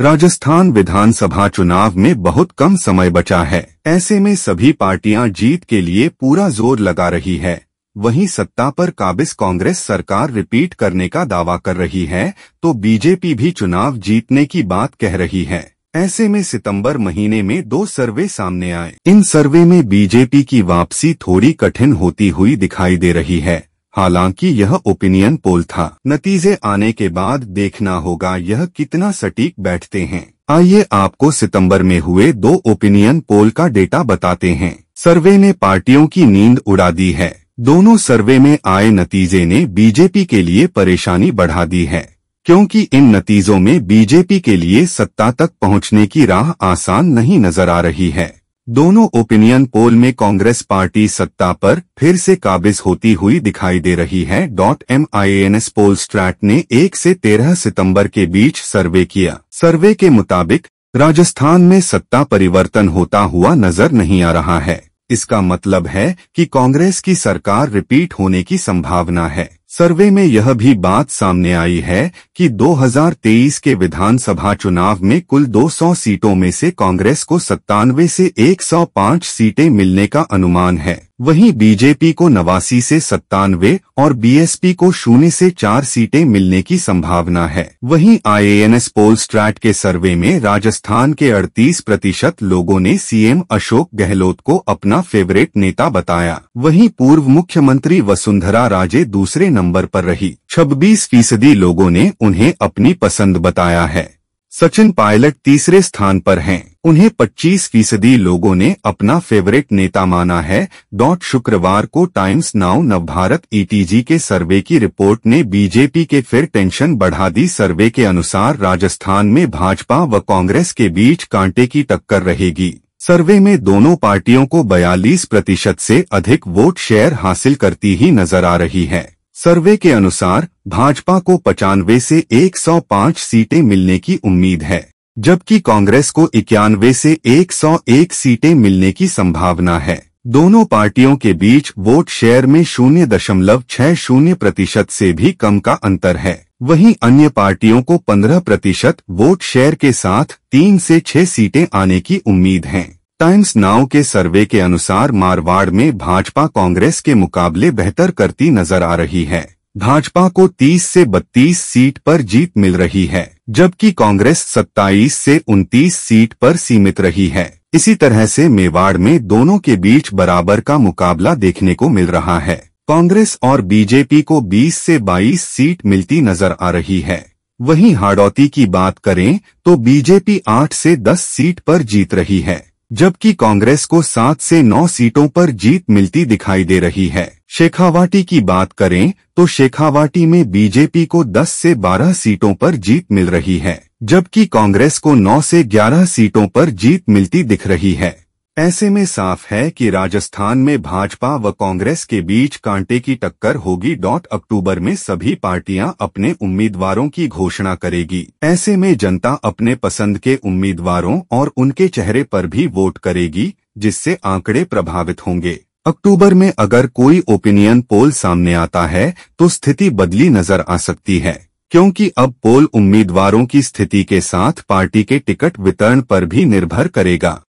राजस्थान विधानसभा चुनाव में बहुत कम समय बचा है ऐसे में सभी पार्टियां जीत के लिए पूरा जोर लगा रही है वहीं सत्ता पर काबिज कांग्रेस सरकार रिपीट करने का दावा कर रही है तो बीजेपी भी चुनाव जीतने की बात कह रही है ऐसे में सितंबर महीने में दो सर्वे सामने आए इन सर्वे में बीजेपी की वापसी थोड़ी कठिन होती हुई दिखाई दे रही है हालांकि यह ओपिनियन पोल था नतीजे आने के बाद देखना होगा यह कितना सटीक बैठते हैं आइए आपको सितंबर में हुए दो ओपिनियन पोल का डेटा बताते हैं सर्वे ने पार्टियों की नींद उड़ा दी है दोनों सर्वे में आए नतीजे ने बीजेपी के लिए परेशानी बढ़ा दी है क्योंकि इन नतीजों में बीजेपी के लिए सत्ता तक पहुंचने की राह आसान नहीं नजर आ रही है दोनों ओपिनियन पोल में कांग्रेस पार्टी सत्ता पर फिर से काबिज होती हुई दिखाई दे रही है dot M I N S Polstrat ने 1 से 13 सितंबर के बीच सर्वे किया सर्वे के मुताबिक राजस्थान में सत्ता परिवर्तन होता हुआ नजर नहीं आ रहा है इसका मतलब है कि कांग्रेस की सरकार रिपीट होने की संभावना है सर्वे में यह भी बात सामने आई है कि 2023 के विधानसभा चुनाव में कुल 200 सीटों में से कांग्रेस को सत्तानवे से 105 सीटें मिलने का अनुमान है वहीं बीजेपी को नवासी से सत्तानवे और बीएसपी को शून्य से चार सीटें मिलने की संभावना है वहीं आईएएनएस पोल स्ट्रैट के सर्वे में राजस्थान के 38 प्रतिशत लोगों ने सीएम अशोक गहलोत को अपना फेवरेट नेता बताया वहीं पूर्व मुख्यमंत्री वसुंधरा राजे दूसरे नंबर नंबर पर रही छब्बीस फीसदी लोगों ने उन्हें अपनी पसंद बताया है सचिन पायलट तीसरे स्थान पर हैं उन्हें 25 फीसदी लोगो ने अपना फेवरेट नेता माना है डॉट शुक्रवार को टाइम्स नाउ नवभारत ईटीजी के सर्वे की रिपोर्ट ने बीजेपी के फिर टेंशन बढ़ा दी सर्वे के अनुसार राजस्थान में भाजपा व कांग्रेस के बीच कांटे की टक्कर रहेगी सर्वे में दोनों पार्टियों को 42 प्रतिशत से अधिक वोट शेयर हासिल करती ही नजर आ रही है सर्वे के अनुसार भाजपा को पचानवे से 105 सीटें मिलने की उम्मीद है जबकि कांग्रेस को इक्यानवे से 101 सीटें मिलने की संभावना है दोनों पार्टियों के बीच वोट शेयर में शून्य दशमलव छह शून्य प्रतिशत से भी कम का अंतर है वहीं अन्य पार्टियों को 15 प्रतिशत वोट शेयर के साथ तीन से छह सीटें आने की उम्मीद है टाइम्स नाव के सर्वे के अनुसार मारवाड़ में भाजपा कांग्रेस के मुकाबले बेहतर करती नजर आ रही है भाजपा को 30 से 32 सीट पर जीत मिल रही है जबकि कांग्रेस 27 से 29 सीट पर सीमित रही है इसी तरह से मेवाड़ में दोनों के बीच बराबर का मुकाबला देखने को मिल रहा है कांग्रेस और बीजेपी को 20 से 22 सीट मिलती नजर आ रही है वहीं हाड़ौती की बात करें तो बीजेपी 8 से 10 सीट पर जीत रही है जबकि कांग्रेस को सात से नौ सीटों पर जीत मिलती दिखाई दे रही है शेखावाटी की बात करें तो शेखावाटी में बीजेपी को 10 से 12 सीटों पर जीत मिल रही है जबकि कांग्रेस को 9 से 11 सीटों पर जीत मिलती दिख रही है ऐसे में साफ है कि राजस्थान में भाजपा व कांग्रेस के बीच कांटे की टक्कर होगी डॉट अक्टूबर में सभी पार्टियां अपने उम्मीदवारों की घोषणा करेगी ऐसे में जनता अपने पसंद के उम्मीदवारों और उनके चेहरे पर भी वोट करेगी जिससे आंकड़े प्रभावित होंगे अक्टूबर में अगर कोई ओपिनियन पोल सामने आता है तो स्थिति बदली नजर आ सकती है क्योंकि अब पोल उम्मीदवारों की स्थिति के साथ पार्टी के टिकट वितरण पर भी निर्भर करेगा